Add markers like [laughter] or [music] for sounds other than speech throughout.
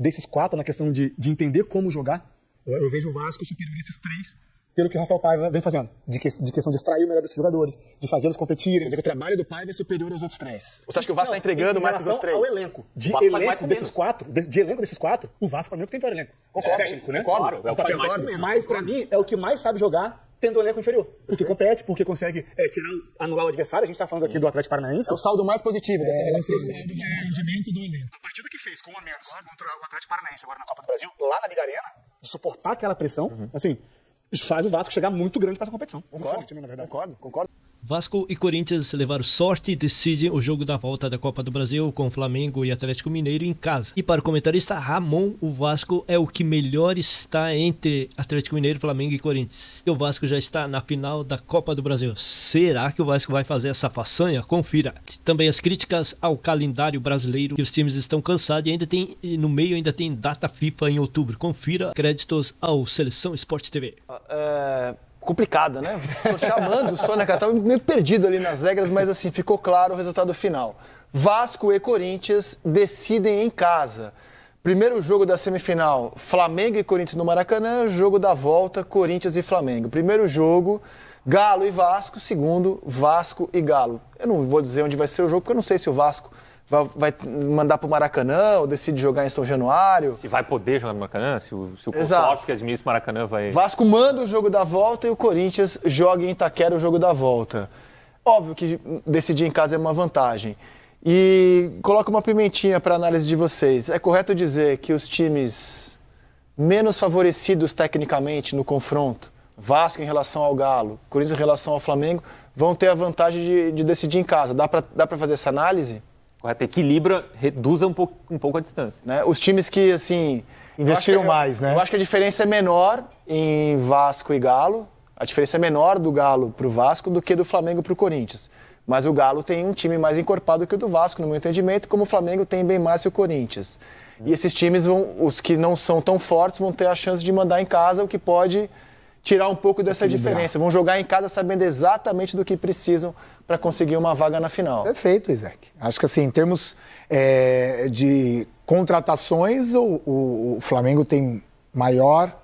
desses quatro na questão de, de entender como jogar. Eu vejo o Vasco superior esses três pelo que o Rafael Paiva vem fazendo, de, que, de questão de extrair o melhor desses jogadores, de fazê-los competirem. Quer dizer o trabalho do Paiva é superior aos outros três. Você acha que o Vasco está entregando mais que os outros três? Ao elenco. De elenco desses quatro, de, de, elenco desses quatro, o Vasco para mim é o que tem pior elenco. Concordo, é, técnico, né? claro É o, o papel mais, mas para mim é o que mais sabe jogar tendo um elenco inferior. Porque compete, porque consegue é, tirar, anular o adversário. A gente está falando aqui do Atlético Paranaense. É o saldo mais positivo dessa é, relação. É o saldo mais rendimento do elenco. A partida que fez com o menos contra o Atlético Paranaense agora na Copa do Brasil, lá na Liga Arena, de suportar aquela pressão, uhum. assim, faz o Vasco chegar muito grande para essa competição. Concordo, forte, na verdade. Concordo, concordo. Vasco e Corinthians levaram sorte e decidem o jogo da volta da Copa do Brasil com Flamengo e Atlético Mineiro em casa. E para o comentarista Ramon, o Vasco é o que melhor está entre Atlético Mineiro, Flamengo e Corinthians. E o Vasco já está na final da Copa do Brasil. Será que o Vasco vai fazer essa façanha? Confira. Também as críticas ao calendário brasileiro, que os times estão cansados e ainda tem no meio ainda tem data FIFA em outubro. Confira créditos ao Seleção Esporte TV. Uh, ah, uh é, complicada, né? Estou chamando o Sônia Catal, meio perdido ali nas regras, mas assim, ficou claro o resultado final. Vasco e Corinthians decidem em casa. Primeiro jogo da semifinal, Flamengo e Corinthians no Maracanã. Jogo da volta, Corinthians e Flamengo. Primeiro jogo, Galo e Vasco. Segundo, Vasco e Galo. Eu não vou dizer onde vai ser o jogo, porque eu não sei se o Vasco vai, mandar para o Maracanã ou decide jogar em São Januário. Se vai poder jogar no Maracanã, se o, se o consórcio que administra o Maracanã vai. Vasco manda o jogo da volta e o Corinthians joga em Itaquera o jogo da volta. Óbvio que decidir em casa é uma vantagem. E coloca uma pimentinha para análise de vocês. É correto dizer que os times menos favorecidos tecnicamente no confronto, Vasco em relação ao Galo, Corinthians em relação ao Flamengo, vão ter a vantagem de, de decidir em casa. Dá para fazer essa análise? Correto, equilibra, reduz um pouco, um pouco a distância. Né? Os times que, assim... Investiram é- mais, eu, né? Eu acho que a diferença é menor em Vasco e Galo. A diferença é menor do Galo para o Vasco do que do Flamengo para o Corinthians. Mas o Galo tem um time mais encorpado que o do Vasco, no meu entendimento, como o Flamengo tem bem mais que o Corinthians. E esses times, vão, os que não são tão fortes, vão ter a chance de mandar em casa, o que pode tirar um pouco dessa diferença. Vão jogar em casa sabendo exatamente do que precisam para conseguir uma vaga na final. Perfeito, Isaac. Acho que assim, em termos é, de contratações, o, o, o Flamengo tem maior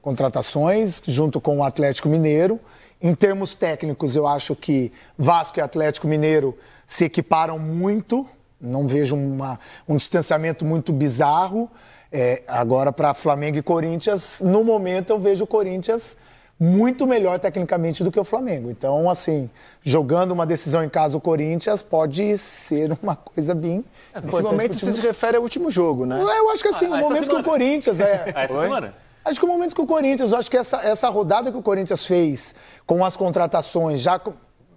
contratações, junto com o Atlético Mineiro. Em termos técnicos, eu acho que Vasco e Atlético Mineiro se equiparam muito. Não vejo uma, um distanciamento muito bizarro. É, agora, para Flamengo e Corinthians, no momento eu vejo o Corinthians muito melhor tecnicamente do que o Flamengo. Então, assim, jogando uma decisão em casa o Corinthians pode ser [laughs] uma coisa bem. É, nesse momento você se refere ao último jogo, né? Eu acho que assim, ah, o momento semana. que o Corinthians é. [laughs] Ah, essa Oi? semana? Acho que o momento que o Corinthians, acho que essa, essa rodada que o Corinthians fez com as contratações, já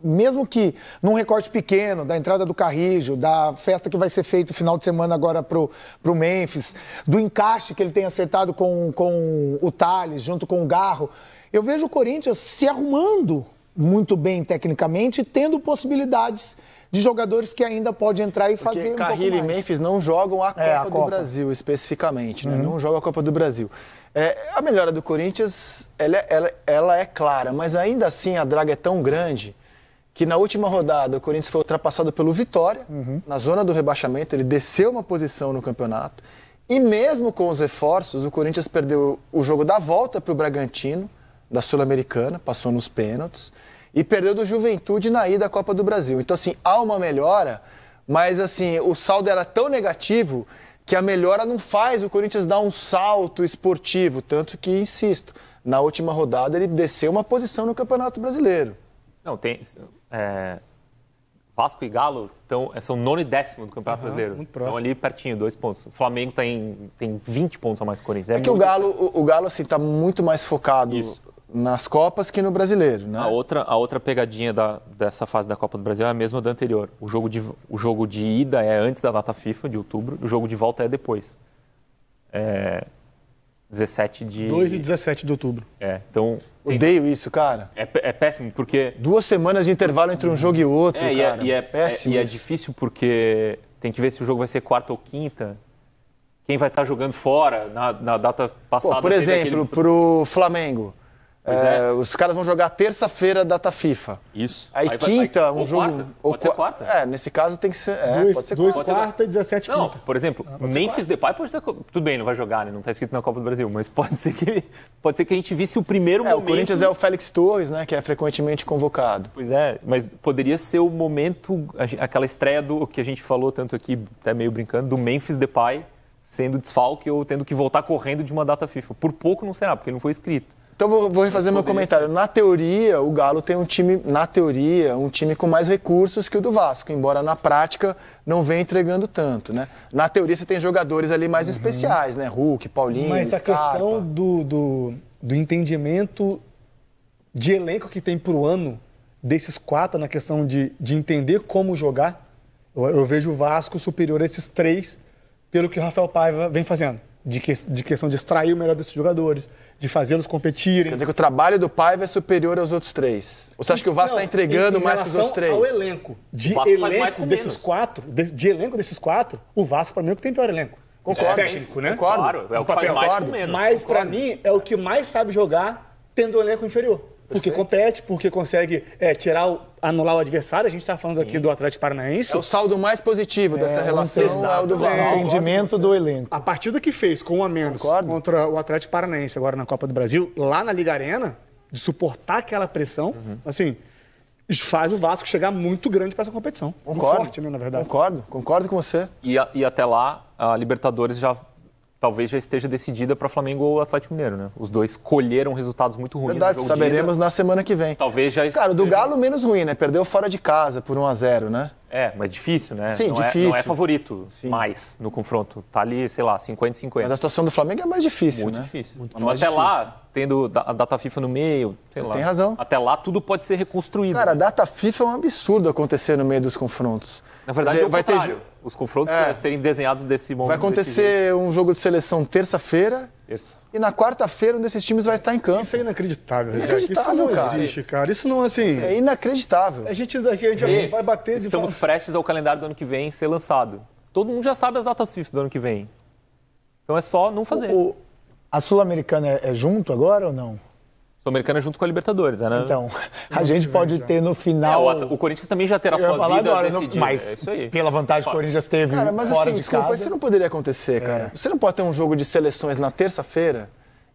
mesmo que num recorte pequeno, da entrada do Carrijo, da festa que vai ser feita no final de semana agora pro, pro Memphis, do encaixe que ele tem acertado com, com o Thales, junto com o Garro, eu vejo o Corinthians se arrumando muito bem tecnicamente, tendo possibilidades de jogadores que ainda pode entrar e Porque fazer um Carrilho e Memphis não jogam a é, Copa, é, a Copa. do Brasil especificamente, né? uhum. não jogam a Copa do Brasil. É, a melhora do Corinthians, ela, é, ela, ela é clara, mas ainda assim a draga é tão grande que na última rodada o Corinthians foi ultrapassado pelo Vitória, uhum. na zona do rebaixamento, ele desceu uma posição no campeonato. E mesmo com os reforços, o Corinthians perdeu o jogo da volta para o Bragantino, da Sul-Americana, passou nos pênaltis, e perdeu do Juventude na ida à Copa do Brasil. Então, assim, há uma melhora, mas assim, o saldo era tão negativo que a melhora não faz o Corinthians dar um salto esportivo, tanto que, insisto, na última rodada ele desceu uma posição no Campeonato Brasileiro. Não, tem. É, Vasco e Galo tão, é, são nono e décimo do Campeonato uhum, Brasileiro. Muito próximo. Estão ali pertinho, dois pontos. O Flamengo tá tem, tem 20 pontos a mais que o Corinthians. É, é que o Galo, o, o, Galo assim, está muito mais focado Isso. nas Copas que no Brasileiro. Né? A, outra, a outra pegadinha da, dessa fase da Copa do Brasil é a mesma da anterior. O jogo, de, o jogo de ida é antes da data FIFA, de outubro, o jogo de volta é depois. É, 17 de. 2 e 17 de outubro. É, então tem... Odeio isso, cara. É, é, péssimo porque. Duas semanas de intervalo entre um uhum. jogo e outro, é, é cara. E é, é e é péssimo. É, e é difícil porque tem que ver se o jogo vai ser quarta ou quinta. Quem vai estar jogando fora na, na data passada. Pô, por exemplo, aquele... pro Flamengo. É. é, Os caras vão jogar terça-feira, data FIFA. Isso. Aí, aí quinta, vai, um ou jogo. Quarta. Ou pode qu... ser quarta. É, nesse caso tem que ser. É, dois, pode ser dois quarta, quarta e 17 quinta. Não, por exemplo, ah, Memphis Depay pode ser. Tudo bem, não vai jogar, né? Não está escrito na Copa do Brasil, mas pode ser que, pode ser que a gente visse o primeiro é, momento. O Corinthians é o Félix Torres, né? Que é frequentemente convocado. Pois é, mas poderia ser o momento, aquela estreia do que a gente falou tanto aqui, até meio brincando, do Memphis Depay sendo desfalque ou tendo que voltar correndo de uma data FIFA. Por pouco não será, porque ele não foi escrito. Então vou, vou refazer meu comentário. Ser. Na teoria, o Galo tem um time, na teoria, um time com mais recursos que o do Vasco, embora na prática não venha entregando tanto, né? Na teoria você tem jogadores ali mais uhum. especiais, né? Hulk, Paulinho, Mas Scarpa. a questão do, do, do, entendimento de elenco que tem pro ano, desses quatro, na questão de, de entender como jogar, eu, eu vejo o Vasco superior a esses três, pelo que o Rafael Paiva vem fazendo de, que, de questão de extrair o melhor desses jogadores, de fazê-los competirem. Quer dizer que o trabalho do Paiva é superior aos outros três. Ou você acha que o Vasco está entregando em, mais que os outros três? Ao elenco. De elenco desses menos. quatro, de, de, elenco desses quatro, o Vasco, para mim, é o que tem pior elenco. Concordo. É, assim. técnico, né? Concordo. Claro, é o, que faz mais Mas, para mim, é o que mais sabe jogar tendo um elenco inferior. Porque compete, porque consegue é, tirar o, anular o adversário. A gente está falando Sim. aqui do Atlético Paranaense. É o saldo mais positivo é, dessa relação é o do Vasco. É, entendimento do elenco. A partida que fez com o a menos concordo. contra o Atlético Paranaense agora na Copa do Brasil, lá na Liga Arena, de suportar aquela pressão, uhum. assim, faz o Vasco chegar muito grande para essa competição. Concordo. Muito forte, né, na verdade. Concordo, concordo com você. E, a, e até lá, a Libertadores já talvez já esteja decidida para Flamengo ou Atlético Mineiro, né? Os dois colheram resultados muito ruins. Verdade, saberemos na semana que vem. Talvez já esteja... Cara, do Galo menos ruim, né? Perdeu fora de casa por 1 a 0 né? É, mas difícil, né? Sim, não difícil. É, não é favorito Sim. mais no confronto. Tá ali, sei lá, 50-50. Mas a situação do Flamengo é mais difícil, Muito né? difícil. Muito então, difícil. até difícil. lá, tendo a data FIFA no meio, sei Você lá. tem razão. Até lá tudo pode ser reconstruído. Cara, a né? data FIFA é um absurdo acontecer no meio dos confrontos. Na verdade, dizer, é o vai contrário. Ter os confrontos é. serem desenhados desse momento. Vai acontecer um jogo de seleção terça-feira. E na quarta-feira um desses times vai estar em campo. Isso é inacreditável, inacreditável Isso não cara. existe, cara. Isso não, é assim... É inacreditável. A gente, a gente e vai bater... Estamos prestes ao calendário do ano que vem ser lançado. Todo mundo já sabe as datas FIFA do ano que vem. Então é só não fazer. O, o... a Sul-Americana é, é junto agora ou não? Sul-Americana junto com a Libertadores, né? Então, [laughs] a gente pode uhum. ter no final. É, o, o, Corinthians também já terá sua vida agora, Mas é pela vantagem que o Corinthians teve cara, mas, fora assim, de desculpa, casa. Isso não poderia acontecer, cara. É. Você não pode ter um jogo de seleções na terça-feira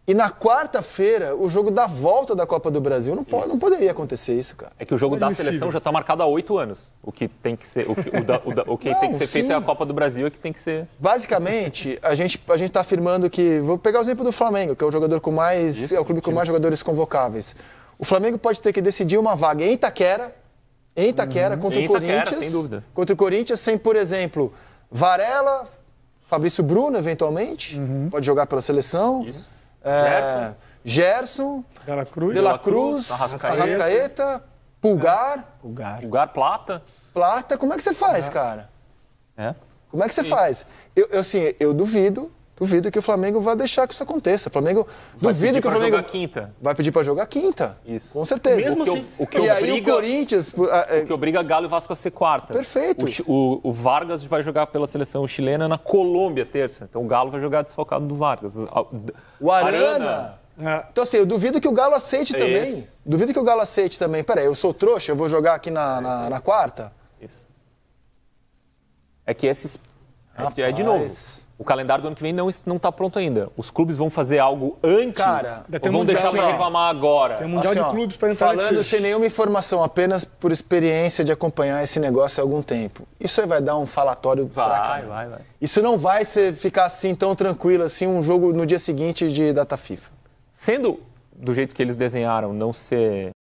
e na quarta-feira, o jogo da volta da Copa do Brasil. Não, pode, não poderia acontecer isso, cara. É que o jogo da seleção já está marcado há oito anos. O que tem que ser, o que, o da, o da, o que não, tem que ser sim. feito é a Copa do Brasil e é que tem que ser. Basicamente, a gente a está afirmando que. Vou pegar o exemplo do Flamengo, que é o jogador com mais. Isso, é o clube com mais jogadores convocáveis. O Flamengo pode ter que decidir uma vaga em Itaquera, em Itaquera, uhum. contra em Itaquera, o Corinthians. Sem dúvida. Contra o Corinthians, sem, por exemplo, Varela, Fabrício Bruno, eventualmente, uhum. pode jogar pela seleção. Isso. É, Gerson, De La Cruz, De La Cruz, Arrascaeta, Arrascaeta, Pulgar, é, Pulgar. Pulgar Plata. Plata, como é que você faz, cara? É. Como é que você Sim. faz? Eu, eu, assim, eu duvido Duvido que o Flamengo vá deixar que isso aconteça. O Flamengo vai duvido que o Flamengo quinta. vai pedir para jogar quinta. Isso. Com certeza. Mesmo o que, assim, o, que e obriga, aí o Corinthians o que obriga Galo e Vasco a ser quarta. Perfeito. O, o, Vargas vai jogar pela seleção chilena na Colômbia terça. Então o Galo vai jogar desfalcado do Vargas. O Arana. Arana. É. Então assim, eu duvido que o Galo aceite é também. Duvido que o Galo aceite também. Peraí, eu sou trouxa, eu vou jogar aqui na, na, na quarta. É que esses é, é de novo. O calendário do ano que vem não está pronto ainda. Os clubes vão fazer algo antes Cara, ou vão mundial, deixar para reclamar agora? Tem um mundial assim, de clubes para entrar Falando sem nenhuma informação, apenas por experiência de acompanhar esse negócio há algum tempo. Isso aí vai dar um falatório vai, Vai, vai. Isso não vai ser, ficar assim tão tranquilo, assim, um jogo no dia seguinte de data FIFA. Sendo do jeito que eles desenharam, não ser